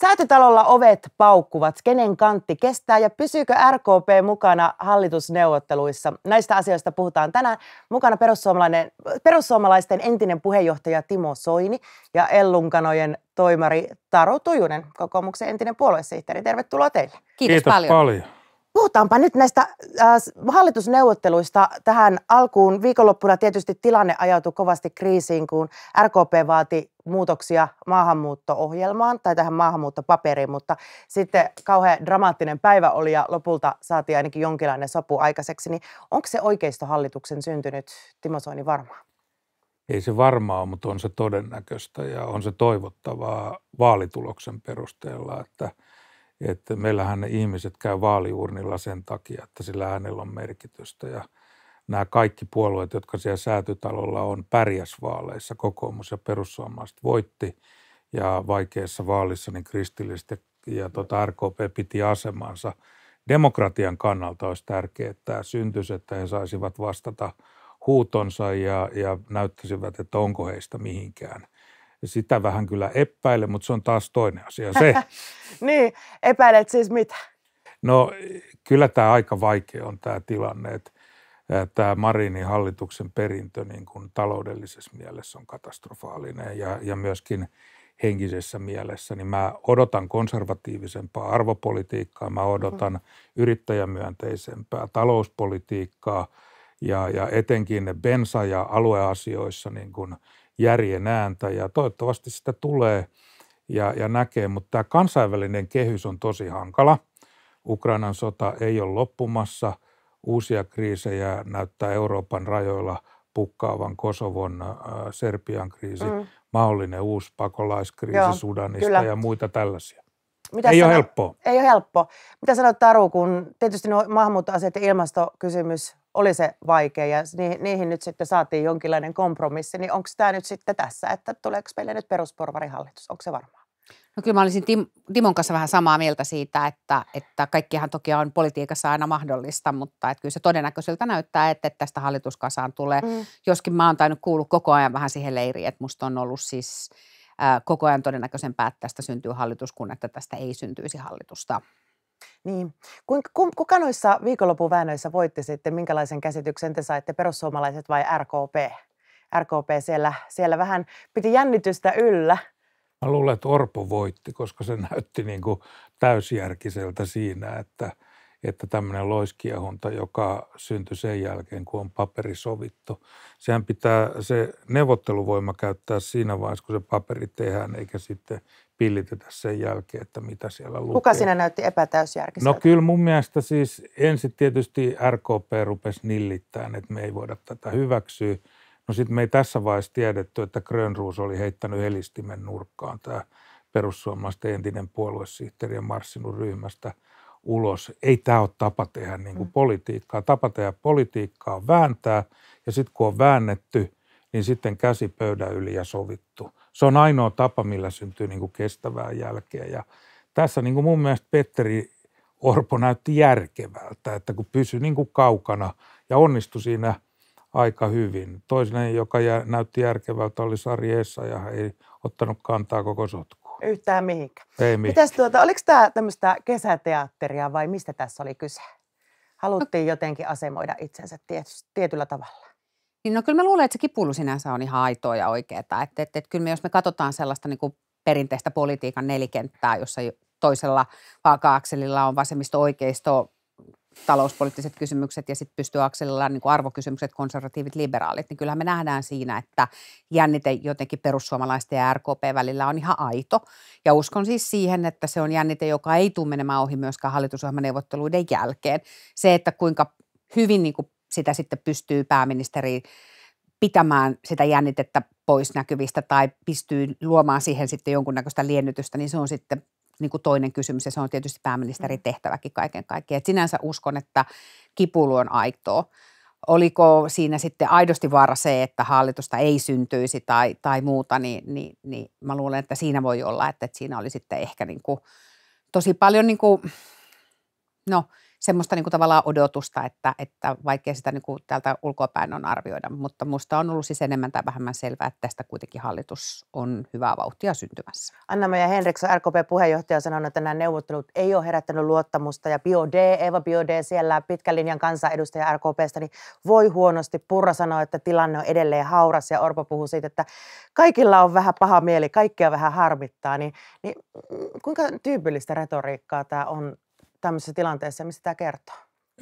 Säätytalolla ovet paukkuvat, kenen kantti kestää ja pysyykö RKP mukana hallitusneuvotteluissa. Näistä asioista puhutaan tänään. Mukana perussuomalainen, perussuomalaisten entinen puheenjohtaja Timo Soini ja Ellunkanojen toimari Taru Tujunen, kokoomuksen entinen puoluesihteeri. Tervetuloa teille. Kiitos, Kiitos paljon. paljon. Puhutaanpa nyt näistä äh, hallitusneuvotteluista tähän alkuun. Viikonloppuna tietysti tilanne ajautui kovasti kriisiin, kun RKP vaati muutoksia maahanmuutto-ohjelmaan tai tähän maahanmuuttopaperiin, mutta sitten kauhean dramaattinen päivä oli ja lopulta saatiin ainakin jonkinlainen sopu aikaiseksi. Niin onko se oikeistohallituksen syntynyt, Timo Soini, varmaan? Ei se varmaa mutta on se todennäköistä ja on se toivottavaa vaalituloksen perusteella, että – että meillähän ne ihmiset käy vaaliurnilla sen takia, että sillä hänellä on merkitystä ja nämä kaikki puolueet, jotka siellä säätytalolla on, pärjäs vaaleissa. Kokoomus ja perussuomalaiset voitti ja vaikeassa vaalissa niin kristilliset ja tuota RKP piti asemansa. Demokratian kannalta olisi tärkeää, että tämä syntyisi, että he saisivat vastata huutonsa ja, ja näyttäisivät, että onko heistä mihinkään – sitä vähän kyllä epäilen, mutta se on taas toinen asia se. niin, epäilet siis mitä? No kyllä tämä aika vaikea on tämä tilanne, että tämä Marinin hallituksen perintö niin kuin taloudellisessa mielessä on katastrofaalinen ja, ja myöskin henkisessä mielessä, niin mä odotan konservatiivisempaa arvopolitiikkaa, mä odotan mm. yrittäjämyönteisempää talouspolitiikkaa ja, ja etenkin bensa- ja alueasioissa niin kuin – järjen ääntä ja toivottavasti sitä tulee ja, ja näkee, mutta tämä kansainvälinen kehys on tosi hankala. Ukrainan sota ei ole loppumassa, uusia kriisejä näyttää Euroopan rajoilla pukkaavan Kosovon, äh, Serbian kriisi, mm. mahdollinen uusi pakolaiskriisi Joo, Sudanista kyllä. ja muita tällaisia. Mitä ei sanot, ole helppoa. Ei ole helppoa. Mitä sanot Taru, kun tietysti nuo maahanmuuttoasiat ja ilmastokysymys oli se vaikea ja niihin, nyt sitten saatiin jonkinlainen kompromissi, niin onko tämä nyt sitten tässä, että tuleeko meille nyt perusporvarihallitus, onko se varmaa? No kyllä mä olisin Tim, Timon kanssa vähän samaa mieltä siitä, että, että kaikkihan toki on politiikassa aina mahdollista, mutta että kyllä se todennäköiseltä näyttää, että, että tästä hallituskasaan tulee. Mm. Joskin mä oon tainnut kuullut koko ajan vähän siihen leiriin, että musta on ollut siis äh, koko ajan todennäköisempää, että tästä syntyy hallitus, kun että tästä ei syntyisi hallitusta. Niin. Kuka noissa viikonlopun väännöissä voitti sitten? Minkälaisen käsityksen te saitte, perussuomalaiset vai RKP? RKP siellä, siellä vähän piti jännitystä yllä. Mä luulen, että Orpo voitti, koska se näytti niin kuin täysjärkiseltä siinä, että, että tämmöinen loiskiehunta, joka syntyi sen jälkeen, kun on paperi sovittu. Sehän pitää se neuvotteluvoima käyttää siinä vaiheessa, kun se paperi tehdään, eikä sitten pillitetä sen jälkeen, että mitä siellä lukee. Kuka siinä näytti epätäysjärkiseltä? No kyllä mun mielestä siis ensin tietysti RKP rupesi nillittämään, että me ei voida tätä hyväksyä. No sitten me ei tässä vaiheessa tiedetty, että Grönruus oli heittänyt helistimen nurkkaan tämä perussuomalaisten entinen puoluesihteeri ja marssinut ryhmästä ulos. Ei tämä ole tapa tehdä niin kuin mm. politiikkaa. Tapa tehdä politiikkaa on vääntää ja sitten kun on väännetty, niin sitten käsi pöydän yli ja sovittu se on ainoa tapa, millä syntyy niin kuin kestävää jälkeä. Ja tässä niin kuin mun mielestä Petteri Orpo näytti järkevältä, että kun pysyi niin kuin kaukana ja onnistui siinä aika hyvin. Toisena, joka näytti järkevältä, oli Sari Essa ja ei ottanut kantaa koko sotkuun. Yhtään mihinkään. Ei mihinkään. Mitäs tuota, oliko tämä tämmöistä kesäteatteria vai mistä tässä oli kyse? Haluttiin no- jotenkin asemoida itsensä tietyllä tavalla. Niin no kyllä mä luulen, että se kipuilu sinänsä on ihan aitoa ja oikeaa. Että et, et, kyllä me, jos me katsotaan sellaista niin kuin perinteistä politiikan nelikenttää, jossa toisella vaaka-akselilla on vasemmisto-oikeisto, talouspoliittiset kysymykset ja sitten pystyy akselilla niin arvokysymykset, konservatiivit, liberaalit, niin kyllähän me nähdään siinä, että jännite jotenkin perussuomalaisten ja RKP välillä on ihan aito. Ja uskon siis siihen, että se on jännite, joka ei tule menemään ohi myöskään hallitusohjelmaneuvotteluiden jälkeen. Se, että kuinka hyvin niin kuin sitä sitten pystyy pääministeri pitämään sitä jännitettä pois näkyvistä tai pystyy luomaan siihen sitten jonkunnäköistä liennytystä, niin se on sitten niin kuin toinen kysymys ja se on tietysti pääministerin mm. tehtäväkin kaiken kaikkiaan. Et sinänsä uskon, että kipulu on aitoa. Oliko siinä sitten aidosti vaara se, että hallitusta ei syntyisi tai, tai muuta, niin, niin, niin mä luulen, että siinä voi olla, että, että siinä oli sitten ehkä niin kuin tosi paljon niin kuin, no – semmoista niin kuin tavallaan odotusta, että, että vaikea sitä niin kuin täältä ulkoapäin on arvioida, mutta musta on ollut siis enemmän tai vähemmän selvää, että tästä kuitenkin hallitus on hyvää vauhtia syntymässä. anna ja Henriksson, RKP-puheenjohtaja, sanonut, että nämä neuvottelut ei ole herättänyt luottamusta ja BioD, Eva BioD siellä pitkän linjan kansanedustaja RKPstä, niin voi huonosti. Purra sanoa että tilanne on edelleen hauras ja Orpo puhuu siitä, että kaikilla on vähän paha mieli, kaikkia vähän harmittaa, niin, niin mm, kuinka tyypillistä retoriikkaa tämä on tämmöisessä tilanteessa, missä tämä kertoo?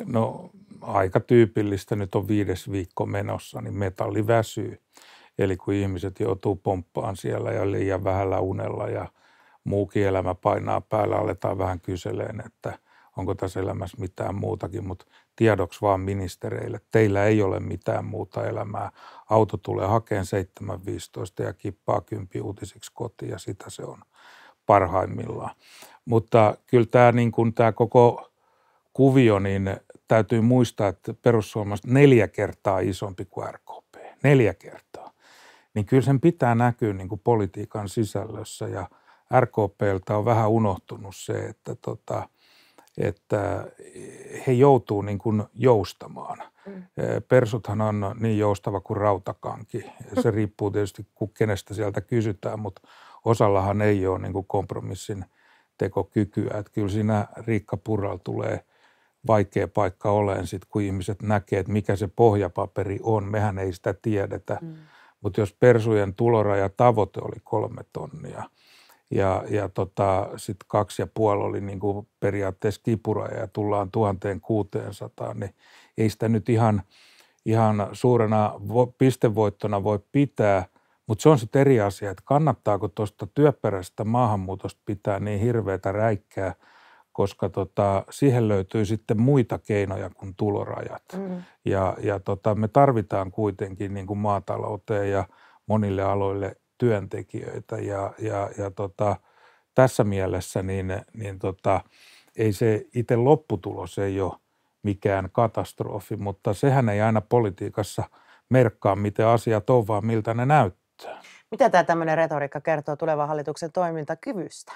No aika tyypillistä nyt on viides viikko menossa, niin metalli väsyy. Eli kun ihmiset joutuu pomppaan siellä ja liian vähällä unella ja muukin elämä painaa päällä, aletaan vähän kyseleen, että onko tässä elämässä mitään muutakin, mutta tiedoksi vaan ministereille, teillä ei ole mitään muuta elämää. Auto tulee hakeen 7.15 ja kippaa kympi uutisiksi kotiin ja sitä se on parhaimmillaan. Mutta kyllä tämä, niin kuin tämä koko kuvio, niin täytyy muistaa, että perussuomalaiset neljä kertaa isompi kuin RKP. Neljä kertaa. Niin kyllä sen pitää näkyä niin kuin politiikan sisällössä ja RKPltä on vähän unohtunut se, että, tota, että he joutuu niin kuin joustamaan. Mm. Persuthan on niin joustava kuin rautakanki. Se riippuu tietysti kenestä sieltä kysytään, mutta osallahan ei ole niin kuin kompromissin – päätöksentekokykyä. Että kyllä siinä Riikka Purral tulee vaikea paikka oleen sit, kun ihmiset näkee, että mikä se pohjapaperi on. Mehän ei sitä tiedetä. Mm. Mutta jos Persujen tuloraja tavoite oli kolme tonnia ja, ja tota, sitten kaksi ja puoli oli niinku periaatteessa kipuraja ja tullaan 1600, niin ei sitä nyt ihan, ihan suurena vo, pistevoittona voi pitää – mutta se on sitten eri asia, että kannattaako tuosta työperäisestä maahanmuutosta pitää niin hirveätä räikkää, koska tota, siihen löytyy sitten muita keinoja kuin tulorajat. Mm. Ja, ja tota, me tarvitaan kuitenkin niin kuin maatalouteen ja monille aloille työntekijöitä ja, ja, ja tota, tässä mielessä niin, niin tota, ei se itse lopputulos ei ole mikään katastrofi, mutta sehän ei aina politiikassa merkkaa, miten asiat on, vaan miltä ne näyttää käyttöön. Mitä tämä tämmöinen retoriikka kertoo tulevan hallituksen toimintakyvystä?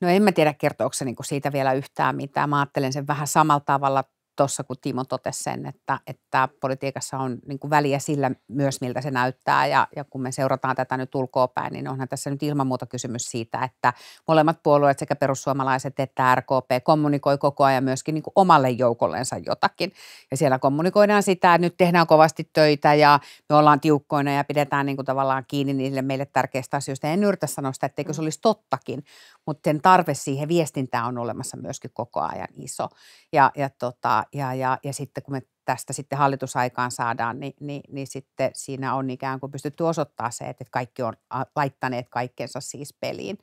No en mä tiedä, kertooko se niinku siitä vielä yhtään mitään. Mä ajattelen sen vähän samalla tavalla tuossa, kun Timo totesi sen, että, että politiikassa on niin kuin väliä sillä myös, miltä se näyttää. Ja, ja kun me seurataan tätä nyt ulkoopäin, niin onhan tässä nyt ilman muuta kysymys siitä, että molemmat puolueet, sekä perussuomalaiset että RKP, kommunikoi koko ajan myöskin niin kuin omalle joukollensa jotakin. Ja siellä kommunikoidaan sitä, että nyt tehdään kovasti töitä ja me ollaan tiukkoina ja pidetään niin kuin tavallaan kiinni niille meille tärkeistä asioista. En yritä sanoa sitä, etteikö se mm. olisi tottakin, mutta sen tarve siihen viestintään on olemassa myöskin koko ajan iso. Ja, ja tota, ja, ja, ja sitten kun me tästä sitten hallitusaikaan saadaan, niin, niin, niin sitten siinä on ikään kuin pystytty osoittaa se, että kaikki on laittaneet kaikkensa siis peliin.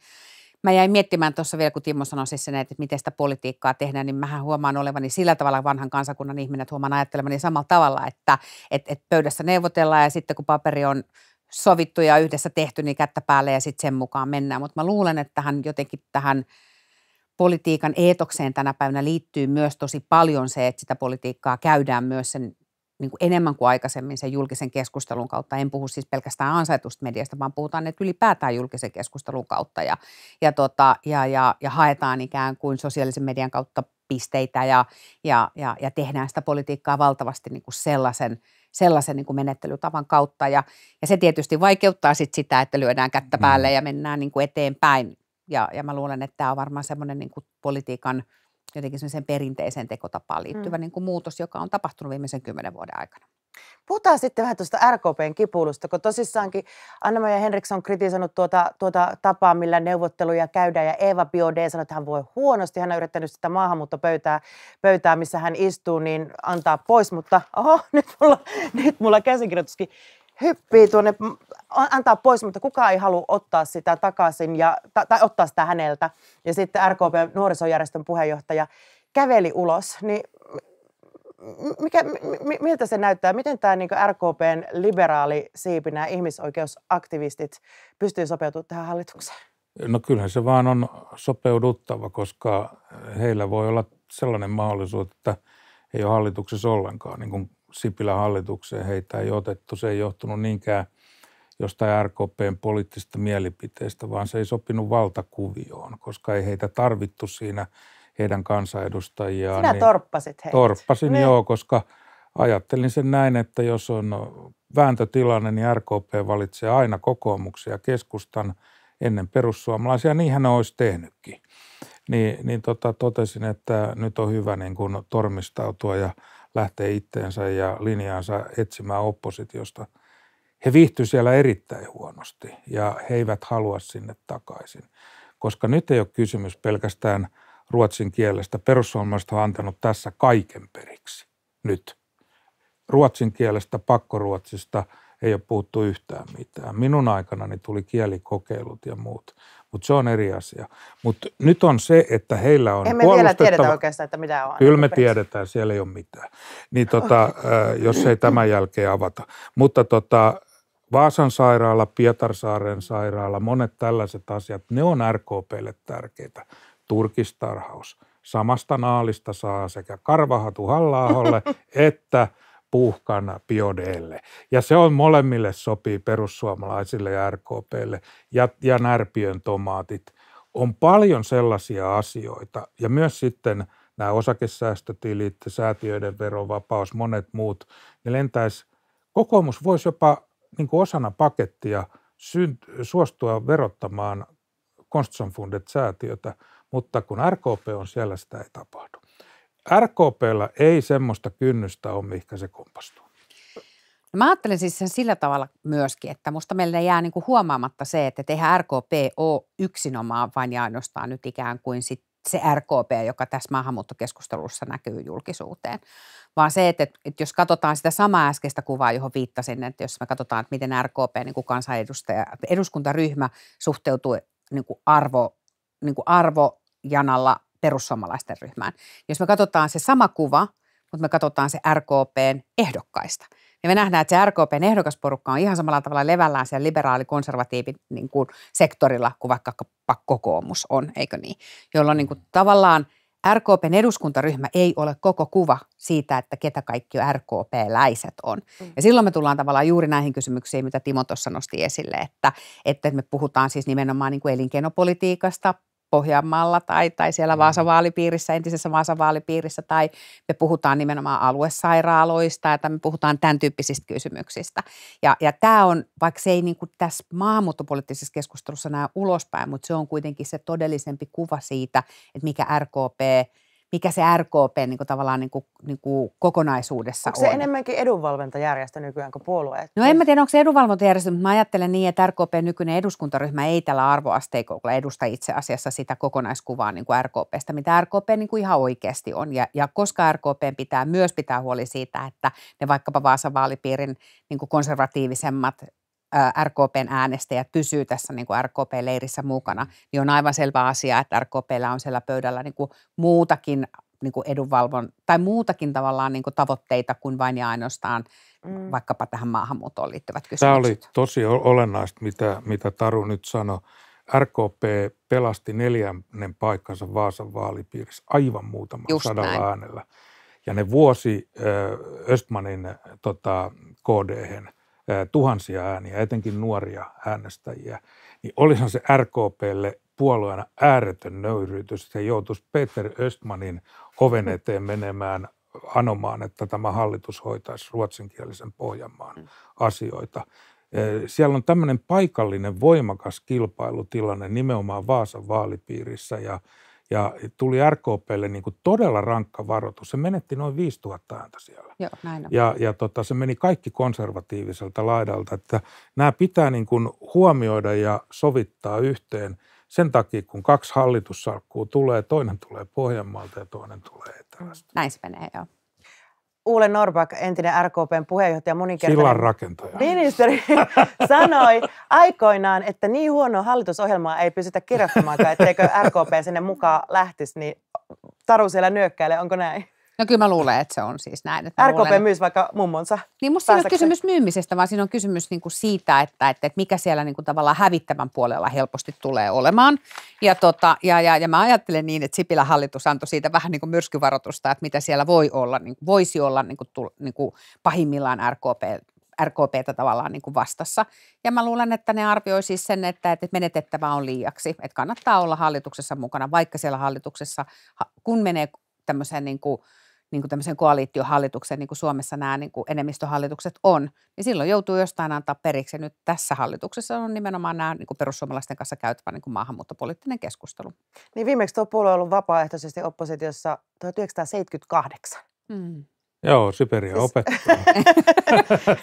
Mä jäin miettimään tuossa vielä, kun Timo sanoi siis sen, että miten sitä politiikkaa tehdään, niin mähän huomaan olevani sillä tavalla vanhan kansakunnan ihminen, että huomaan ajattelevani niin samalla tavalla, että et, et pöydässä neuvotellaan ja sitten kun paperi on sovittu ja yhdessä tehty, niin kättä päälle ja sitten sen mukaan mennään. Mutta mä luulen, että tähän jotenkin tähän – politiikan eetokseen tänä päivänä liittyy myös tosi paljon se, että sitä politiikkaa käydään myös sen niin kuin enemmän kuin aikaisemmin sen julkisen keskustelun kautta. En puhu siis pelkästään ansaitusta mediasta, vaan puhutaan että ylipäätään julkisen keskustelun kautta ja, ja, tota, ja, ja, ja haetaan ikään kuin sosiaalisen median kautta pisteitä ja, ja, ja, ja tehdään sitä politiikkaa valtavasti niin kuin sellaisen, sellaisen niin kuin menettelytavan kautta. Ja, ja se tietysti vaikeuttaa sit sitä, että lyödään kättä mm. päälle ja mennään niin kuin eteenpäin ja, ja mä luulen, että tämä on varmaan semmoinen niin kuin politiikan jotenkin semmoiseen perinteiseen tekotapaan liittyvä mm. niin kuin muutos, joka on tapahtunut viimeisen kymmenen vuoden aikana. Puhutaan sitten vähän tuosta RKPn kipuulusta, kun tosissaankin anna ja Henriksson on kritisoinut tuota, tuota tapaa, millä neuvotteluja käydään, ja Eeva Biode sanoi, että hän voi huonosti, hän on yrittänyt sitä maahanmuuttopöytää, pöytää, missä hän istuu, niin antaa pois, mutta oho, nyt mulla, nyt mulla käsikirjoituskin hyppii tuonne, antaa pois, mutta kukaan ei halua ottaa sitä takaisin ja, tai ottaa sitä häneltä. Ja sitten RKP nuorisojärjestön puheenjohtaja käveli ulos, niin mikä, mi, miltä se näyttää? Miten tämä niin RKPn liberaali siipi, nämä ihmisoikeusaktivistit, pystyy sopeutumaan tähän hallitukseen? No kyllähän se vaan on sopeuduttava, koska heillä voi olla sellainen mahdollisuus, että ei ole hallituksessa ollenkaan, niin kuin Sipilän hallitukseen heitä ei otettu. Se ei johtunut niinkään jostain RKPn poliittisesta mielipiteistä, vaan se ei sopinut valtakuvioon, koska ei heitä tarvittu siinä heidän kansanedustajiaan. Sinä niin torppasit heitä. Torppasin, Me... Niin. joo, koska ajattelin sen näin, että jos on vääntötilanne, niin RKP valitsee aina kokoomuksia keskustan ennen perussuomalaisia. Niinhän ne olisi tehnytkin. Niin, niin tota, totesin, että nyt on hyvä niin kun tormistautua ja – lähtee itteensä ja linjaansa etsimään oppositiosta. He viihtyy siellä erittäin huonosti ja he eivät halua sinne takaisin, koska nyt ei ole kysymys pelkästään ruotsin kielestä. Perussuomalaiset on antanut tässä kaiken periksi nyt. Ruotsin kielestä, pakkoruotsista – ei ole puhuttu yhtään mitään. Minun aikanani tuli kielikokeilut ja muut, mutta se on eri asia. Mutta nyt on se, että heillä on Emme vielä tiedetä oikeastaan, että mitä on. Kyllä me tiedetään, siellä ei ole mitään. Niin tota, jos ei tämän jälkeen avata. Mutta tota, Vaasan sairaala, Pietarsaaren sairaala, monet tällaiset asiat, ne on RKPlle tärkeitä. Turkistarhaus. Samasta naalista saa sekä karvahatu halla että – puuhkana biodeelle. Ja se on molemmille sopii perussuomalaisille ja RKPlle ja, ja Närpiön tomaatit. On paljon sellaisia asioita ja myös sitten nämä osakesäästötilit, säätiöiden verovapaus, monet muut, ne lentäisi, kokoomus voisi jopa niin kuin osana pakettia synt, suostua verottamaan Konstanfundet säätiötä, mutta kun RKP on siellä, sitä ei tapahdu. RKPllä ei semmoista kynnystä ole, mihinkä se kompastuu. No mä ajattelen siis sen sillä tavalla myöskin, että musta meille jää niin kuin huomaamatta se, että eihän RKP ole yksinomaan vain ja ainoastaan nyt ikään kuin sit se RKP, joka tässä maahanmuuttokeskustelussa näkyy julkisuuteen. Vaan se, että, että jos katsotaan sitä samaa äskeistä kuvaa, johon viittasin, että jos me katsotaan, että miten RKP niin kuin kansanedustaja, eduskuntaryhmä suhteutuu niin kuin arvo, niin kuin arvojanalla perussuomalaisten ryhmään. Jos me katsotaan se sama kuva, mutta me katsotaan se RKPn ehdokkaista, niin me nähdään, että se RKPn ehdokasporukka on ihan samalla tavalla levällään siellä liberaalikonservatiivin niin kuin sektorilla kuin vaikka kokoomus on, eikö niin? Jolloin niin kuin tavallaan RKPn eduskuntaryhmä ei ole koko kuva siitä, että ketä kaikki RKP-läiset on. Mm. Ja silloin me tullaan tavallaan juuri näihin kysymyksiin, mitä Timo tuossa nosti esille, että, että me puhutaan siis nimenomaan niin kuin elinkeinopolitiikasta, Pohjanmaalla tai, tai siellä mm. Vaasan vaalipiirissä, entisessä Vaasan vaalipiirissä, tai me puhutaan nimenomaan aluesairaaloista, että me puhutaan tämän tyyppisistä kysymyksistä. Ja, ja tämä on, vaikka se ei niin kuin tässä maahanmuuttopoliittisessa keskustelussa näe ulospäin, mutta se on kuitenkin se todellisempi kuva siitä, että mikä RKP mikä se RKP niin kuin tavallaan niin kuin, niin kuin kokonaisuudessa onko on. Onko se enemmänkin edunvalvontajärjestö nykyään kuin puolue? No en mä tiedä, onko se edunvalvontajärjestö, mutta mä ajattelen niin, että RKP nykyinen eduskuntaryhmä ei tällä arvoasteikolla edusta itse asiassa sitä kokonaiskuvaa niin kuin RKPstä, mitä RKP niin kuin ihan oikeasti on. Ja, ja koska RKP pitää myös pitää huoli siitä, että ne vaikkapa Vaasan vaalipiirin niin kuin konservatiivisemmat RKPn äänestäjät pysyy tässä niin kuin RKP-leirissä mukana, niin on aivan selvä asia, että RKPllä on siellä pöydällä niin kuin muutakin niin kuin edunvalvon tai muutakin tavallaan niin kuin tavoitteita kuin vain ja ainoastaan mm. vaikkapa tähän maahanmuuttoon liittyvät kysymykset. Tämä oli tosi olennaista, mitä, mitä Taru nyt sanoi. RKP pelasti neljännen paikkansa Vaasan vaalipiirissä aivan muutama sadalla näin. äänellä. Ja ne vuosi Östmanin tota, kd tuhansia ääniä, etenkin nuoria äänestäjiä, niin olisihan se RKPlle puolueena ääretön nöyryytys. että joutuisi Peter Östmanin oven mm. eteen menemään anomaan, että tämä hallitus hoitaisi ruotsinkielisen Pohjanmaan mm. asioita. Siellä on tämmöinen paikallinen voimakas kilpailutilanne nimenomaan Vaasan vaalipiirissä ja ja tuli RKPlle niin kuin todella rankka varoitus. Se menetti noin 5000 ääntä siellä. Joo, näin on. Ja, ja tota, se meni kaikki konservatiiviselta laidalta, että nämä pitää niin kuin huomioida ja sovittaa yhteen sen takia, kun kaksi hallitussalkkua tulee, toinen tulee Pohjanmaalta ja toinen tulee mm, Etelästä. Näin se menee, joo. Uule Norback, entinen RKPn puheenjohtaja, moninkertainen Sillan rakentaja. ministeri, sanoi aikoinaan, että niin huonoa hallitusohjelmaa ei pysytä kirjoittamaan, etteikö RKP sinne mukaan lähtisi, niin Taru siellä nyökkäile, onko näin? No kyllä mä luulen, että se on siis näin. Että RKP luulen, myys vaikka mummonsa. Niin musta siinä on kysymys myymisestä, vaan siinä on kysymys niin kuin siitä, että, että, että mikä siellä niin kuin tavallaan hävittävän puolella helposti tulee olemaan. Ja, tota, ja, ja, ja mä ajattelen niin, että Sipilä hallitus antoi siitä vähän niin kuin myrskyvaroitusta, että mitä siellä voi olla, niin kuin, voisi olla niin kuin, niin kuin pahimmillaan RKP RKPtä tavallaan niin kuin vastassa. Ja mä luulen, että ne arvioi siis sen, että, että menetettävä on liiaksi, että kannattaa olla hallituksessa mukana, vaikka siellä hallituksessa, kun menee tämmöiseen niin kuin niin kuin tämmöisen koalitiohallituksen, niin kuin Suomessa nämä niin kuin enemmistöhallitukset on, niin silloin joutuu jostain antaa periksi. Ja nyt tässä hallituksessa on nimenomaan nämä niin kuin perussuomalaisten kanssa käytävä niin kuin maahanmuuttopoliittinen keskustelu. Niin viimeksi tuo puolue on ollut vapaaehtoisesti oppositiossa 1978. Mm. Joo, Siberia siis... opettaa.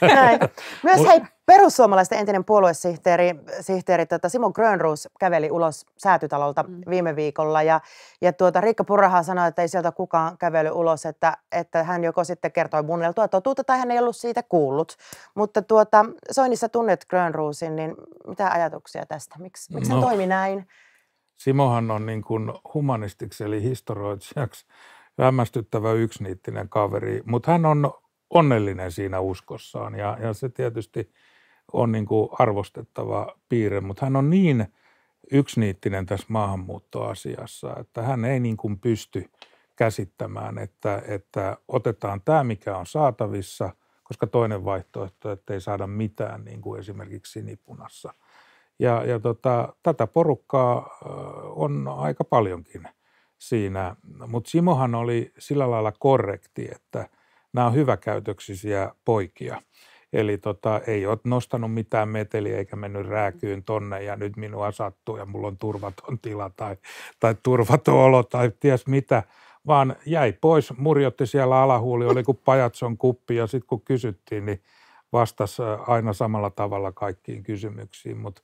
Näin. Myös hei, Perussuomalaisten entinen puoluesihteeri sihteeri, tuota Simo Grönruus käveli ulos säätytalolta mm. viime viikolla ja, ja tuota, Riikka Purraha sanoi, että ei sieltä kukaan kävely ulos, että, että hän joko sitten kertoi muunneltua totuutta tai hän ei ollut siitä kuullut. Mutta tuota, Soinissa tunnet Grönruusin, niin mitä ajatuksia tästä? Miks, miksi no, hän toimi näin? Simohan on niin kuin humanistiksi eli historioitsijaksi hämmästyttävä yksniittinen kaveri, mutta hän on onnellinen siinä uskossaan ja, ja se tietysti – on niin kuin arvostettava piirre, mutta hän on niin yksiniittinen tässä maahanmuuttoasiassa, että hän ei niin kuin pysty käsittämään, että, että otetaan tämä, mikä on saatavissa, koska toinen vaihtoehto, että ei saada mitään niin kuin esimerkiksi sinipunassa. Ja, ja tota, tätä porukkaa on aika paljonkin siinä, mutta Simohan oli sillä lailla korrekti, että nämä on hyväkäytöksisiä poikia – Eli tota, ei ole nostanut mitään meteliä eikä mennyt rääkyyn tonne ja nyt minua sattuu ja mulla on turvaton tila tai, tai turvaton olo tai ties mitä vaan jäi pois, murjotti siellä alahuuli, oli kuin pajatson kuppi ja sitten kun kysyttiin, niin vastasi äh, aina samalla tavalla kaikkiin kysymyksiin, mutta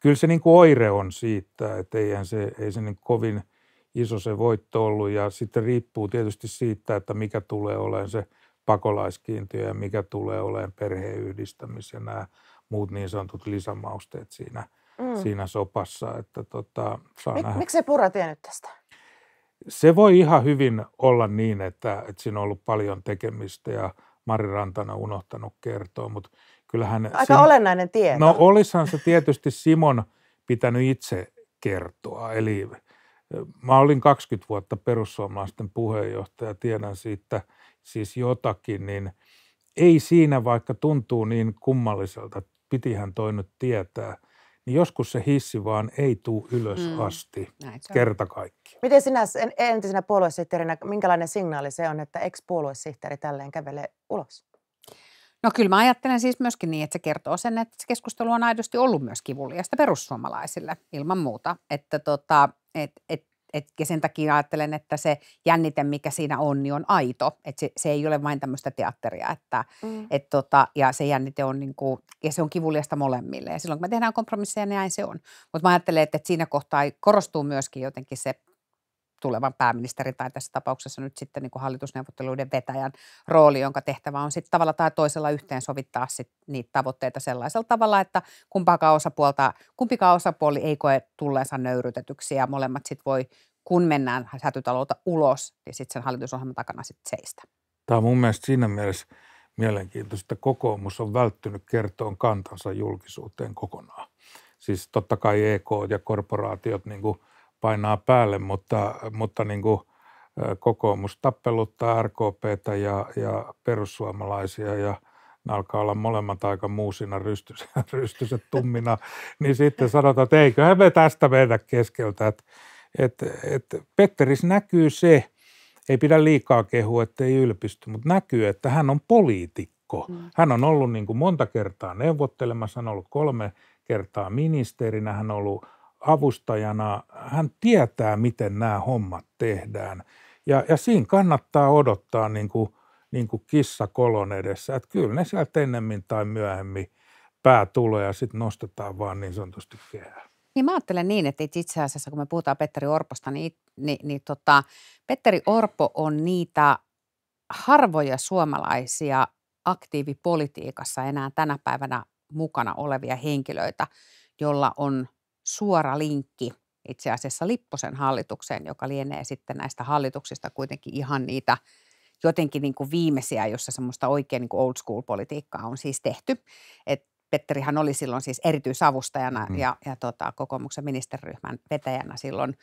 kyllä se niin kuin oire on siitä, että eihän se, ei se niin kovin iso se voitto ollut ja sitten riippuu tietysti siitä, että mikä tulee olemaan se – pakolaiskiintiö ja mikä tulee olemaan perheenyhdistämis ja nämä muut niin sanotut lisämausteet siinä, mm. siinä sopassa. Että tota, saa Mik, nähdä. Miksi Pura tiennyt tästä? Se voi ihan hyvin olla niin, että, että siinä on ollut paljon tekemistä ja Mari Rantana unohtanut kertoa, mutta kyllähän... Aika Simo, olennainen tieto. No, no. olisahan se tietysti Simon pitänyt itse kertoa. Eli mä olin 20 vuotta perussuomalaisten puheenjohtaja, tiedän siitä – siis jotakin, niin ei siinä, vaikka tuntuu niin kummalliselta, että pitihän toi nyt tietää, niin joskus se hissi vaan ei tuu ylös mm. asti Näin kerta kaikki. Miten sinä entisenä puoluesihteerinä, minkälainen signaali se on, että ex-puoluesihteeri tälleen kävelee ulos? No kyllä mä ajattelen siis myöskin niin, että se kertoo sen, että se keskustelu on aidosti ollut myös kivuliasta perussuomalaisille ilman muuta. Että tota, et, et et, ja sen takia ajattelen, että se jännite, mikä siinä on, niin on aito. Et se, se ei ole vain tämmöistä teatteria. Että, mm. et tota, ja se jännite on, niinku, ja se on kivuliasta molemmille. Ja silloin kun me tehdään kompromisseja, niin näin se on. Mutta mä ajattelen, että, että siinä kohtaa korostuu myöskin jotenkin se tulevan pääministerin tai tässä tapauksessa nyt sitten niin kuin hallitusneuvotteluiden vetäjän rooli, jonka tehtävä on sitten tavalla tai toisella yhteensovittaa sit niitä tavoitteita sellaisella tavalla, että kumpaakaan osapuolta, kumpikaan osapuoli ei koe tulleensa nöyrytetyksi ja molemmat sitten voi, kun mennään säätytalolta ulos, niin sitten sen hallitusohjelman takana sitten seistä. Tämä on mun mielestä siinä mielessä mielenkiintoista, että kokoomus on välttynyt kertoon kantansa julkisuuteen kokonaan. Siis totta kai EK ja korporaatiot niin kuin – painaa päälle, mutta, mutta niin kuin kokoomus tappeluttaa RKPtä ja, ja perussuomalaisia ja ne alkaa olla molemmat aika muusina rystyset, rystyset tummina, niin sitten sanotaan, että eiköhän me tästä mennä keskeltä. Et, et, et Petteris näkyy se, ei pidä liikaa kehua, ettei ylpisty, mutta näkyy, että hän on poliitikko. Mm. Hän on ollut niin kuin monta kertaa neuvottelemassa, hän on ollut kolme kertaa ministerinä, hän on ollut avustajana, hän tietää, miten nämä hommat tehdään. Ja, ja siinä kannattaa odottaa niin kuin, niin kuin kissa kolon edessä, että kyllä ne sieltä ennemmin tai myöhemmin pää tulee ja sitten nostetaan vaan niin sanotusti kehää. Niin mä ajattelen niin, että itse asiassa kun me puhutaan Petteri Orposta, niin, niin, niin tota, Petteri Orpo on niitä harvoja suomalaisia aktiivipolitiikassa enää tänä päivänä mukana olevia henkilöitä, jolla on suora linkki itse asiassa Lipposen hallitukseen, joka lienee sitten näistä hallituksista kuitenkin ihan niitä jotenkin niin kuin viimeisiä, jossa semmoista oikein niin kuin old school politiikkaa on siis tehty. Et Petterihan oli silloin siis erityisavustajana mm. ja, ja tota, kokoomuksen ministeriryhmän vetäjänä silloin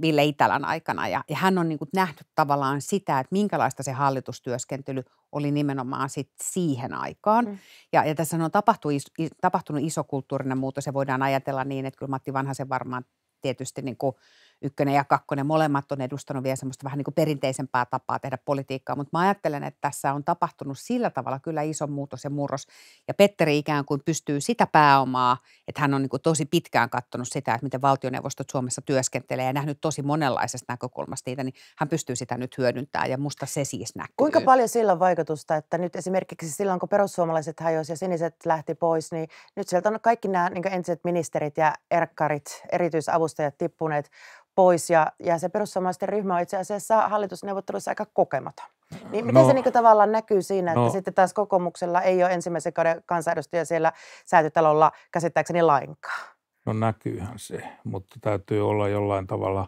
Ville Itälän aikana ja, ja hän on niin kuin nähnyt tavallaan sitä, että minkälaista se hallitustyöskentely oli nimenomaan sit siihen aikaan. Mm. Ja, ja tässä on tapahtunut, tapahtunut iso kulttuurinen muutos ja voidaan ajatella niin, että kyllä Matti Vanhasen varmaan tietysti niin kuin – ykkönen ja kakkonen, molemmat on edustanut vielä semmoista vähän niin kuin perinteisempää tapaa tehdä politiikkaa, mutta mä ajattelen, että tässä on tapahtunut sillä tavalla kyllä iso muutos ja murros, ja Petteri ikään kuin pystyy sitä pääomaa, että hän on niin kuin tosi pitkään katsonut sitä, että miten valtioneuvostot Suomessa työskentelee ja nähnyt tosi monenlaisesta näkökulmasta niitä, niin hän pystyy sitä nyt hyödyntämään, ja musta se siis näkyy. Kuinka paljon sillä on vaikutusta, että nyt esimerkiksi silloin, kun perussuomalaiset hajosi ja siniset lähti pois, niin nyt sieltä on kaikki nämä niin entiset ministerit ja erkkarit, erityisavustajat tippuneet pois ja, ja se perussuomalaisten ryhmä on itse asiassa hallitusneuvotteluissa aika kokematon. Niin no. miten no, se niin tavallaan näkyy siinä, no, että sitten taas kokoomuksella ei ole ensimmäisen kauden kansanedustajia siellä säätytalolla käsittääkseni lainkaan? No näkyyhän se, mutta täytyy olla jollain tavalla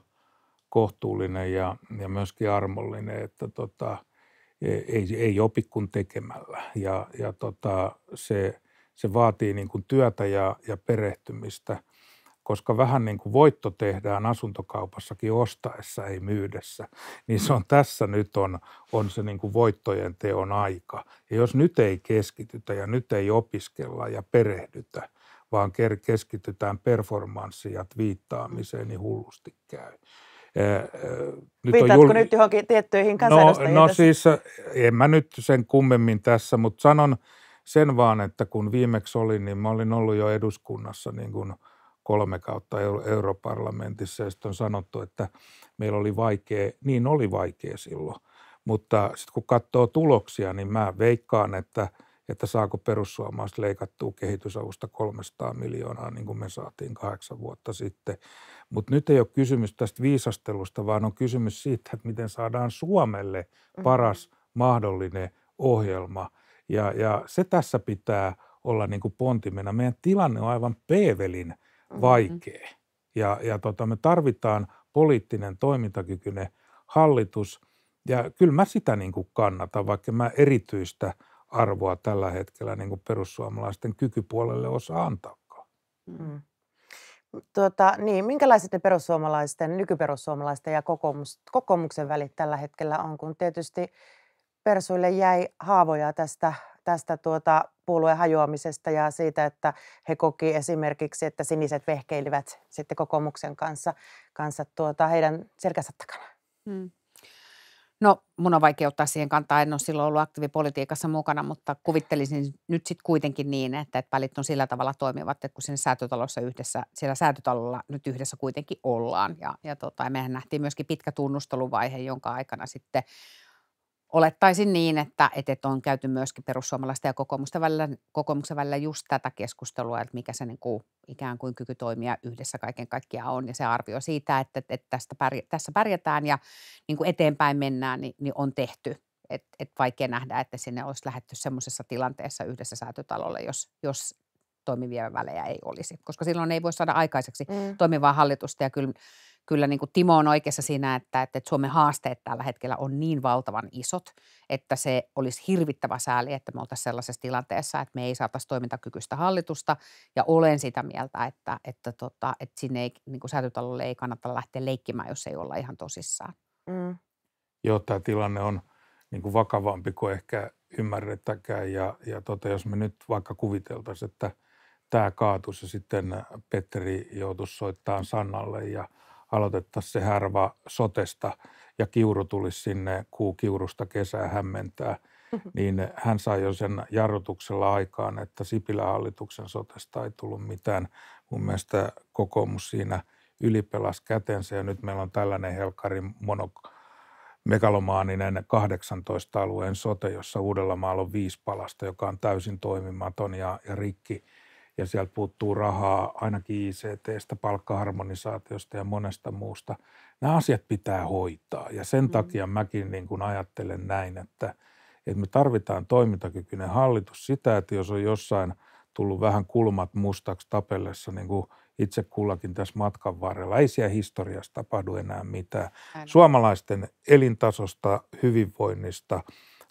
kohtuullinen ja, ja myöskin armollinen, että tota, e, ei, ei opi kuin tekemällä. Ja, ja tota, se, se vaatii niin kuin työtä ja, ja perehtymistä – koska vähän niin kuin voitto tehdään asuntokaupassakin ostaessa, ei myydessä, niin se on mm. tässä nyt on, on se niin kuin voittojen teon aika. Ja jos nyt ei keskitytä ja nyt ei opiskella ja perehdytä, vaan keskitytään performanssiin ja viittaamiseen, niin hullusti käy. Nyt Viittaatko jul... nyt johonkin tiettyihin kansanedustajiin? No, no siis en mä nyt sen kummemmin tässä, mutta sanon sen vaan, että kun viimeksi olin, niin mä olin ollut jo eduskunnassa niin kuin – kolme kautta europarlamentissa ja sitten on sanottu, että meillä oli vaikea, niin oli vaikea silloin. Mutta sitten kun katsoo tuloksia, niin mä veikkaan, että, että saako perussuomalaiset leikattua kehitysavusta 300 miljoonaa, niin kuin me saatiin kahdeksan vuotta sitten. Mutta nyt ei ole kysymys tästä viisastelusta, vaan on kysymys siitä, että miten saadaan Suomelle mm-hmm. paras mm-hmm. mahdollinen ohjelma. Ja, ja se tässä pitää olla niin kuin pontimena. Meidän tilanne on aivan peevelin – Mm-hmm. vaikea. Ja, ja tota, me tarvitaan poliittinen toimintakykyinen hallitus. Ja kyllä mä sitä niin kuin kannatan, vaikka mä erityistä arvoa tällä hetkellä niin kuin perussuomalaisten kykypuolelle osaa antaakaan. Mm. Tuota, niin, minkälaiset ne perussuomalaisten, nykyperussuomalaisten ja kokoomus, kokoomuksen välit tällä hetkellä on, kun tietysti Persuille jäi haavoja tästä, tästä tuota puolueen hajoamisesta ja siitä, että he koki esimerkiksi, että siniset vehkeilivät sitten kokoomuksen kanssa, kanssa tuota, heidän selkänsä takana. Hmm. No, mun on vaikea ottaa siihen kantaa, en ole silloin ollut aktiivipolitiikassa mukana, mutta kuvittelisin nyt sitten kuitenkin niin, että, et välit on sillä tavalla toimivat, että kun siinä säätötalossa yhdessä, siellä säätötalolla nyt yhdessä kuitenkin ollaan. Ja, ja tota, mehän nähtiin myöskin pitkä tunnusteluvaihe, jonka aikana sitten Olettaisin niin, että, että on käyty myöskin perussuomalaisten ja kokoomuksen välillä, kokoomuksen välillä just tätä keskustelua, että mikä se niin kuin, ikään kuin kyky toimia yhdessä kaiken kaikkiaan on. Ja se arvio siitä, että, että tästä pärjä, tässä pärjätään ja niin kuin eteenpäin mennään, niin, niin on tehty. Et, et vaikea nähdä, että sinne olisi lähetty semmoisessa tilanteessa yhdessä säätötalolle, jos, jos toimivia välejä ei olisi, koska silloin ei voi saada aikaiseksi mm. toimivaa hallitusta ja kyllä kyllä niin kuin Timo on oikeassa siinä, että, että Suomen haasteet tällä hetkellä on niin valtavan isot, että se olisi hirvittävä sääli, että me oltaisiin sellaisessa tilanteessa, että me ei saataisiin toimintakykyistä hallitusta. Ja olen sitä mieltä, että, että, tota, että sinne ei, niin kuin säätytalolle ei kannata lähteä leikkimään, jos ei olla ihan tosissaan. Mm. Joo, tämä tilanne on niin kuin vakavampi kuin ehkä ymmärrettäkään. Ja, ja tota, jos me nyt vaikka kuviteltaisiin, että tämä kaatuisi ja sitten Petteri joutuisi soittamaan Sannalle ja – aloitettaisiin se härva sotesta ja Kiuru tulisi sinne kuu Kiurusta kesää hämmentää, mm-hmm. niin hän sai jo sen jarrutuksella aikaan, että Sipilän hallituksen sotesta ei tullut mitään. Mun mielestä kokoomus siinä ylipelas kätensä ja nyt meillä on tällainen helkarin monok- megalomaaninen 18 alueen sote, jossa Uudellamaalla on viisi palasta, joka on täysin toimimaton ja, ja rikki – ja sieltä puuttuu rahaa ainakin ICTstä, palkkaharmonisaatiosta ja monesta muusta. Nämä asiat pitää hoitaa ja sen mm. takia mäkin niin kuin ajattelen näin, että, että me tarvitaan toimintakykyinen hallitus sitä, että jos on jossain tullut vähän kulmat mustaksi tapellessa niin kuin itse kullakin tässä matkan varrella, ei siellä historiassa tapahdu enää mitään. Aina. Suomalaisten elintasosta, hyvinvoinnista,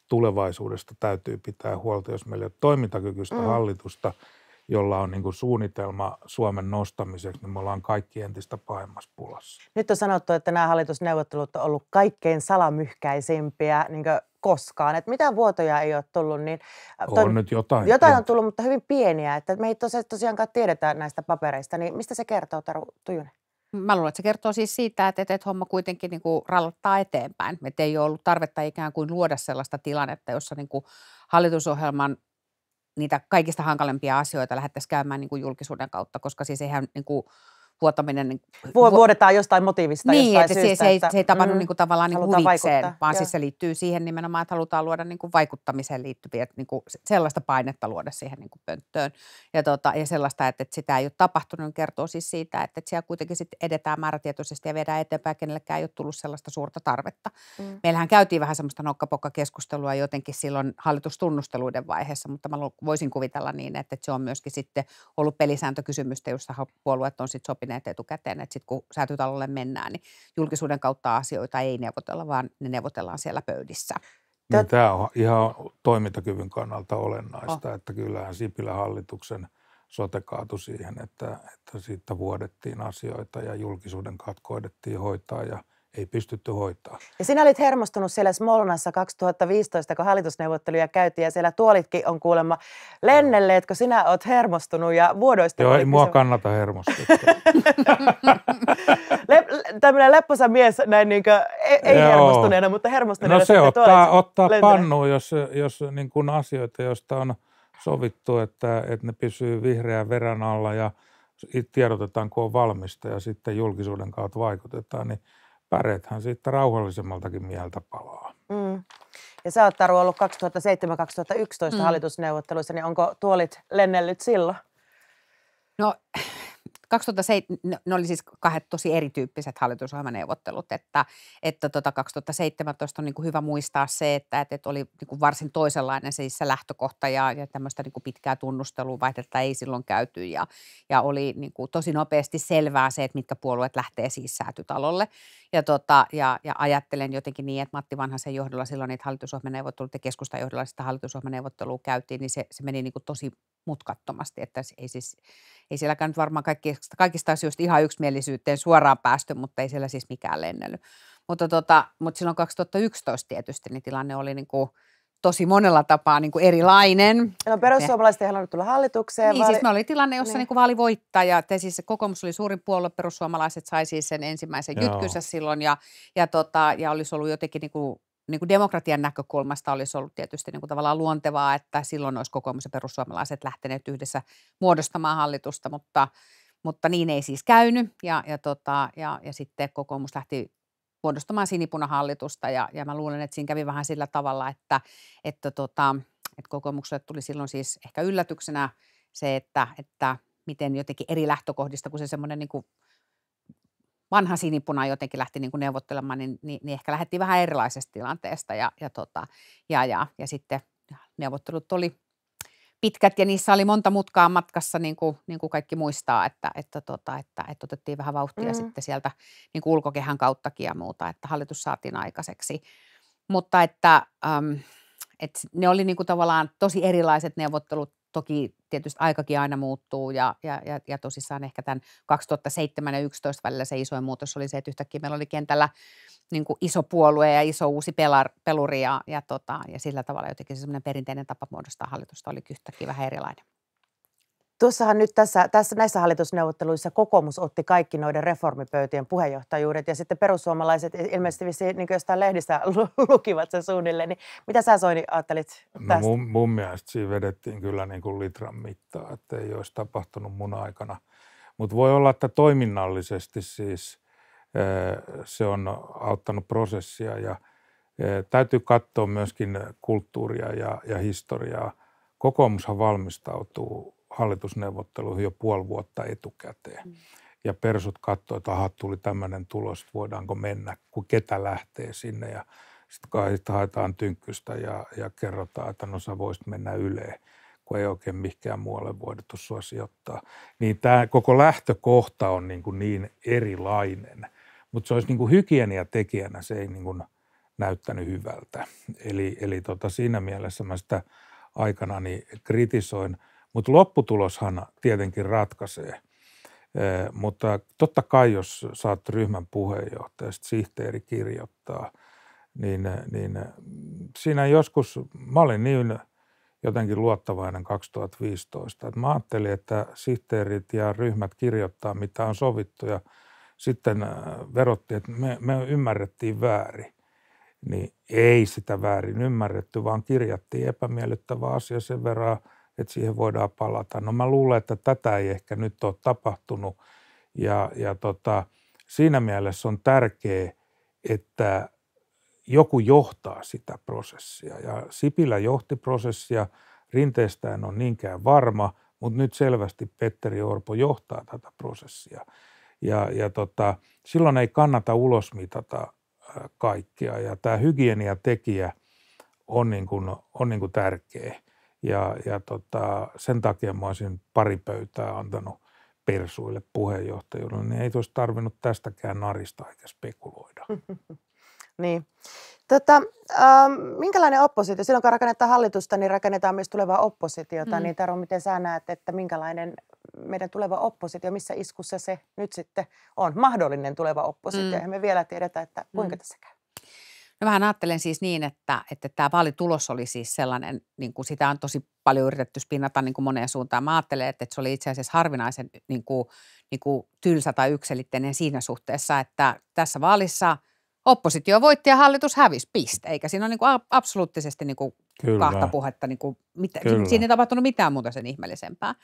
tulevaisuudesta täytyy pitää huolta, jos meillä ei ole toimintakykyistä mm. hallitusta – jolla on niin kuin suunnitelma Suomen nostamiseksi, niin me ollaan kaikki entistä pahemmassa pulassa. Nyt on sanottu, että nämä hallitusneuvottelut on ollut kaikkein salamyhkäisimpiä niin koskaan. Että mitään vuotoja ei ole tullut. Niin, äh, on nyt jotain. Jotain on tullut, mutta hyvin pieniä. Että me ei tosiaan, tosiaankaan tiedetä näistä papereista. Niin mistä se kertoo, Taru Tujunen? Mä luulen, että se kertoo siis siitä, että, että, että homma kuitenkin niin kuin rallattaa eteenpäin. Että ei ole ollut tarvetta ikään kuin luoda sellaista tilannetta, jossa niin kuin hallitusohjelman niitä kaikista hankalimpia asioita lähdettäisiin käymään niin kuin julkisuuden kautta, koska siis eihän niin kuin vuotaminen. Niin vu- vuodetaan jostain motiivista, niin, jostain että syystä. Se, se, että, se ei tapahdu mm, niin kuin, tavallaan niin kuin huvikseen, vaikuttaa. vaan siis se liittyy siihen nimenomaan, että halutaan luoda niin kuin, vaikuttamiseen liittyviä, niin kuin, sellaista painetta luoda siihen niin kuin, pönttöön. Ja, tota, ja sellaista, että, että sitä ei ole tapahtunut, niin kertoo siis siitä, että, että siellä kuitenkin sit edetään määrätietoisesti ja viedään eteenpäin, kenellekään ei ole tullut sellaista suurta tarvetta. Mm. Meillähän käytiin vähän sellaista nokkapokka-keskustelua jotenkin silloin hallitustunnusteluiden vaiheessa, mutta mä voisin kuvitella niin, että, että se on myöskin sitten ollut pelisääntökysymystä, jossa puolueet on sitten sopineet sopineet etukäteen, että sitten kun säätytalolle mennään, niin julkisuuden kautta asioita ei neuvotella, vaan ne neuvotellaan siellä pöydissä. Niin tämä on ihan toimintakyvyn kannalta olennaista, oh. että kyllähän Sipilän hallituksen sote kaatui siihen, että, että siitä vuodettiin asioita ja julkisuuden katkoidettiin hoitaa ja ei pystytty hoitaa. Ja sinä olit hermostunut siellä Smolnassa 2015, kun hallitusneuvotteluja käytiin ja siellä tuolitkin on kuulemma lennelleet, kun sinä olet hermostunut ja vuodoista. Joo, ei mua se... kannata hermostua. Le- tämmöinen lepposa mies, näin niin kuin, ei, ei Joo. hermostuneena, mutta hermostuneena. No se ottaa, ottaa pannuun, jos, jos niin kuin asioita, joista on sovittu, että, että ne pysyy vihreän verän alla ja tiedotetaan, kun on valmista ja sitten julkisuuden kautta vaikutetaan, niin – päreethän siitä rauhallisemmaltakin mieltä palaa. Mm. Ja sä oot Taru ollut 2007-2011 mm. hallitusneuvotteluissa, niin onko tuolit lennellyt silloin? No 2007, ne oli siis kahdet tosi erityyppiset hallitusohjelmaneuvottelut, että, että tota 2017 on niin kuin hyvä muistaa se, että, että oli niin kuin varsin toisenlainen siis se lähtökohta ja, ja tämmöistä niin kuin pitkää tunnustelua vaihdetta ei silloin käyty ja, ja oli niin kuin tosi nopeasti selvää se, että mitkä puolueet lähtee siis säätytalolle ja, tota, ja, ja ajattelen jotenkin niin, että Matti Vanhasen johdolla silloin niitä hallitusohjelmaneuvottelut ja keskustan johdolla sitä hallitusohjelmaneuvottelua käytiin, niin se, se meni niin kuin tosi mutkattomasti, että ei siis, ei sielläkään nyt varmaan kaikki kaikista, kaikista asioista ihan yksimielisyyteen suoraan päästy, mutta ei siellä siis mikään lennely. Mutta, tota, mutta silloin 2011 tietysti niin tilanne oli niin kuin tosi monella tapaa niin kuin erilainen. No perussuomalaiset ei halunnut tulla hallitukseen. Niin, vaali... siis me oli tilanne, jossa niin. Niin kuin vaalivoittaja, te siis kokoomus oli suurin puolue, perussuomalaiset sai siis sen ensimmäisen Joo. jytkynsä silloin ja, ja, tota, ja olisi ollut jotenkin niin kuin niin kuin demokratian näkökulmasta olisi ollut tietysti niin kuin tavallaan luontevaa, että silloin olisi kokoomus ja perussuomalaiset lähteneet yhdessä muodostamaan hallitusta, mutta mutta niin ei siis käynyt ja, ja, tota, ja, ja sitten kokoomus lähti muodostamaan sinipunahallitusta ja, ja mä luulen, että siinä kävi vähän sillä tavalla, että, että, tota, että kokoomukselle tuli silloin siis ehkä yllätyksenä se, että, että miten jotenkin eri lähtökohdista, kun se semmoinen niin vanha sinipuna jotenkin lähti niin kuin neuvottelemaan, niin, niin, niin ehkä lähdettiin vähän erilaisesta tilanteesta ja, ja, tota, ja, ja, ja sitten neuvottelut oli pitkät ja niissä oli monta mutkaa matkassa, niin kuin, niin kuin kaikki muistaa, että, että, tota, että, että otettiin vähän vauhtia mm. sitten sieltä niin kuin ulkokehän kauttakin ja muuta, että hallitus saatiin aikaiseksi. Mutta että, äm, että ne oli niin kuin tavallaan tosi erilaiset neuvottelut. Toki tietysti aikakin aina muuttuu ja, ja, ja, ja tosissaan ehkä tämän 2007 ja 2011 välillä se isoin muutos oli se, että yhtäkkiä meillä oli kentällä – niin kuin iso puolue ja iso uusi pelar, peluri ja, ja, tota, ja sillä tavalla jotenkin semmoinen perinteinen tapa muodostaa hallitusta oli yhtäkkiä vähän erilainen. Tuossahan nyt tässä, tässä näissä hallitusneuvotteluissa kokoomus otti kaikki noiden reformipöytien puheenjohtajuudet ja sitten perussuomalaiset ilmeisesti vissiin niin jostain lehdistä lukivat sen suunnilleen. Niin mitä sä Soini ajattelit no tästä? No mun, mun mielestä siinä vedettiin kyllä niin kuin litran mittaa, että ei olisi tapahtunut mun aikana. Mutta voi olla, että toiminnallisesti siis – se on auttanut prosessia ja täytyy katsoa myöskin kulttuuria ja, ja historiaa. Kokoomushan valmistautuu hallitusneuvotteluihin jo puoli vuotta etukäteen. Mm. Ja persut katsoo, että aha, tuli tämmöinen tulos, että voidaanko mennä, kun ketä lähtee sinne. Ja sitten haetaan tynkkystä ja, ja kerrotaan, että no sä voisit mennä yleen kun ei oikein mihinkään muualle voidettu sua sijoittaa. Niin tämä koko lähtökohta on niin, kuin niin erilainen – mutta se olisi niin kuin hygieniatekijänä, se ei niin kuin näyttänyt hyvältä. Eli, eli tota, siinä mielessä mä sitä aikana kritisoin, mutta lopputuloshan tietenkin ratkaisee. E, mutta totta kai, jos saat ryhmän puheenjohtaja, sihteeri kirjoittaa, niin, niin siinä joskus, mä olin niin jotenkin luottavainen 2015, että mä ajattelin, että sihteerit ja ryhmät kirjoittaa, mitä on sovittu ja – sitten äh, verotti, että me, me ymmärrettiin väärin. Niin ei sitä väärin ymmärretty, vaan kirjattiin epämiellyttävä asia sen verran, että siihen voidaan palata. No mä luulen, että tätä ei ehkä nyt ole tapahtunut. Ja, ja tota, siinä mielessä on tärkeää, että joku johtaa sitä prosessia. Ja Sipilä johti prosessia, rinteestään on niinkään varma, mutta nyt selvästi Petteri Orpo johtaa tätä prosessia. Ja, ja tota, silloin ei kannata ulosmitata kaikkea ja tämä hygieniatekijä on, niin kuin, on niin kuin tärkeä. Ja, ja tota, sen takia mä olisin pari pöytää antanut persuille puheenjohtajille, niin ei olisi tarvinnut tästäkään narista eikä spekuloida. niin. Tota, äh, minkälainen oppositio? Silloin kun rakennetaan hallitusta, niin rakennetaan myös tulevaa oppositiota. Mm. Niin Taro, miten sä näet, että minkälainen meidän tuleva oppositio, missä iskussa se nyt sitten on? Mahdollinen tuleva oppositio. Mm. Ja me vielä tiedetä, että kuinka mm. tässä käy. No vähän ajattelen siis niin, että, että tämä vaalitulos oli siis sellainen, niin kuin sitä on tosi paljon yritetty spinnata niin kuin moneen suuntaan. Mä ajattelen, että, että se oli itse asiassa harvinaisen niin kuin, niin kuin tylsä tai yksilitteinen siinä suhteessa, että tässä vaalissa – oppositio voitti ja hallitus hävisi, piste. Eikä siinä ole niin kuin absoluuttisesti niin kuin Kyllä. kahta puhetta, niin kuin mitä, Kyllä. siinä ei tapahtunut mitään muuta sen ihmeellisempää.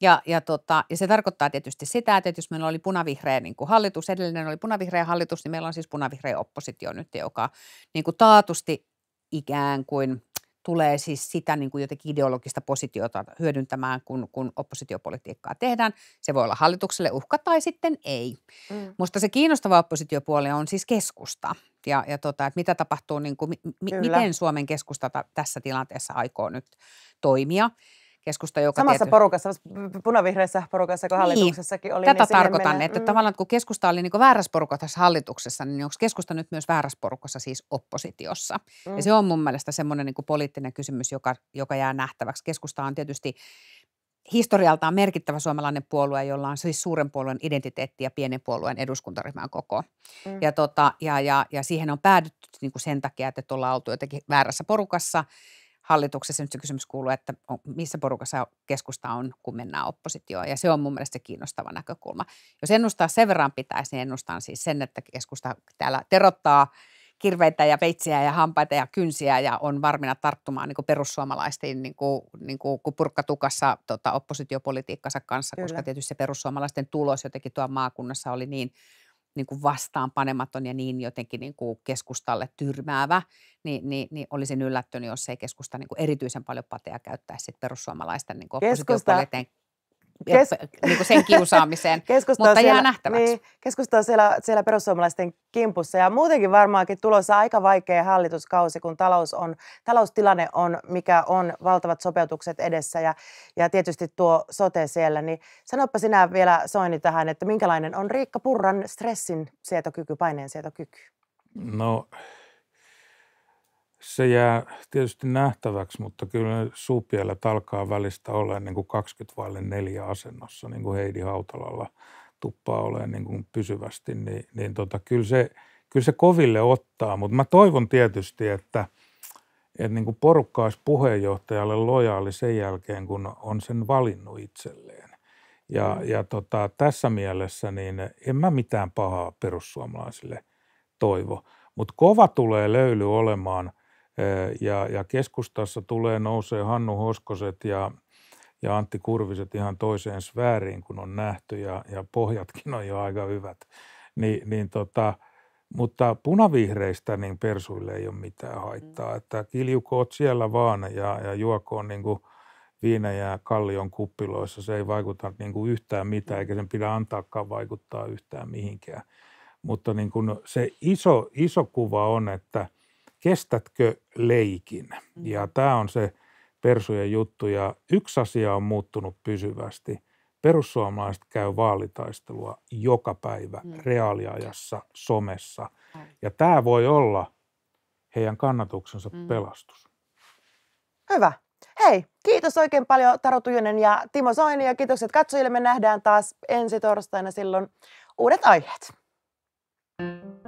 Ja, ja, tota, ja se tarkoittaa tietysti sitä, että jos meillä oli punavihreä niin kuin hallitus, edellinen oli punavihreä hallitus, niin meillä on siis punavihreä oppositio nyt, joka niin kuin taatusti ikään kuin tulee siis sitä niin kuin jotenkin ideologista positiota hyödyntämään, kun, kun oppositiopolitiikkaa tehdään. Se voi olla hallitukselle uhka tai sitten ei. Mm. Mutta se kiinnostava oppositiopuoli on siis keskusta ja, ja tota, että mitä tapahtuu, niin kuin, mi, miten Suomen keskusta tässä tilanteessa aikoo nyt toimia keskusta, joka Samassa tietysti... porukassa, punavihreissä porukassa, kun niin. hallituksessakin oli. Tätä niin tarkoitan, mennä... että mm. tavallaan kun keskusta oli niin väärässä porukassa hallituksessa, niin onko keskusta nyt myös väärässä porukassa siis oppositiossa? Mm. Ja se mm. on mun mielestä semmoinen niin poliittinen kysymys, joka, joka jää nähtäväksi. Keskusta on tietysti historialtaan merkittävä suomalainen puolue, jolla on siis suuren puolueen identiteetti ja pienen puolueen eduskuntaryhmän koko. Mm. Ja, tota, ja, ja, ja siihen on päädytty niin kuin sen takia, että ollaan oltu jotenkin väärässä porukassa – hallituksessa. Nyt se kysymys kuuluu, että missä porukassa keskusta on, kun mennään oppositioon. Ja se on mun mielestä kiinnostava näkökulma. Jos ennustaa sen verran pitäisi, niin ennustan siis sen, että keskusta täällä terottaa kirveitä ja veitsiä ja hampaita ja kynsiä ja on varmina tarttumaan niin perussuomalaisten niin kuin, niin kuin purkkatukassa tota, oppositiopolitiikkansa kanssa, Kyllä. koska tietysti se perussuomalaisten tulos jotenkin tuo maakunnassa oli niin – niin kuin vastaanpanematon ja niin jotenkin niin kuin keskustalle tyrmäävä, niin, niin, niin olisin yllättynyt, jos ei keskusta niin kuin erityisen paljon patea käyttäisi sit perussuomalaisten niin kuin Keskusta Kes... niin kuin sen kiusaamiseen, mutta siellä, jää nähtäväksi. Niin, keskusta siellä, siellä perussuomalaisten kimpussa ja muutenkin varmaankin tulossa aika vaikea hallituskausi, kun talous on, taloustilanne on, mikä on valtavat sopeutukset edessä ja, ja tietysti tuo sote siellä. Niin sanoppa sinä vielä Soini tähän, että minkälainen on Riikka Purran stressin sietokyky, paineen sietokyky? No se jää tietysti nähtäväksi, mutta kyllä suupiellä talkaa välistä olla niin 20 vaille neljä asennossa, niin kuin Heidi Hautalalla tuppaa olemaan niin kuin pysyvästi, niin, niin tota, kyllä, se, kyllä se koville ottaa. Mutta mä toivon tietysti, että, että niin kuin porukka olisi puheenjohtajalle lojaali sen jälkeen, kun on sen valinnut itselleen. Ja, mm. ja tota, tässä mielessä niin en mä mitään pahaa perussuomalaisille toivo. Mutta kova tulee löyly olemaan – ja, ja keskustassa tulee nousee Hannu Hoskoset ja, ja Antti Kurviset ihan toiseen sfääriin, kun on nähty ja, ja pohjatkin on jo aika hyvät. Ni, niin tota, mutta punavihreistä niin persuille ei ole mitään haittaa. Mm. Että kiljukoot siellä vaan ja, ja juokoon niin kuin viinejä kallion kuppiloissa. Se ei vaikuta niin kuin yhtään mitään eikä sen pidä antaakaan vaikuttaa yhtään mihinkään. Mutta niin kuin no, se iso, iso kuva on, että – kestätkö leikin? Mm. Ja tämä on se persujen juttu. Ja yksi asia on muuttunut pysyvästi. Perussuomalaiset käy vaalitaistelua joka päivä mm. reaaliajassa, somessa. Ja tämä voi olla heidän kannatuksensa mm. pelastus. Hyvä. Hei, kiitos oikein paljon Taru Tujunen ja Timo Soini ja kiitokset katsojille. Me nähdään taas ensi torstaina silloin uudet aiheet. Mm.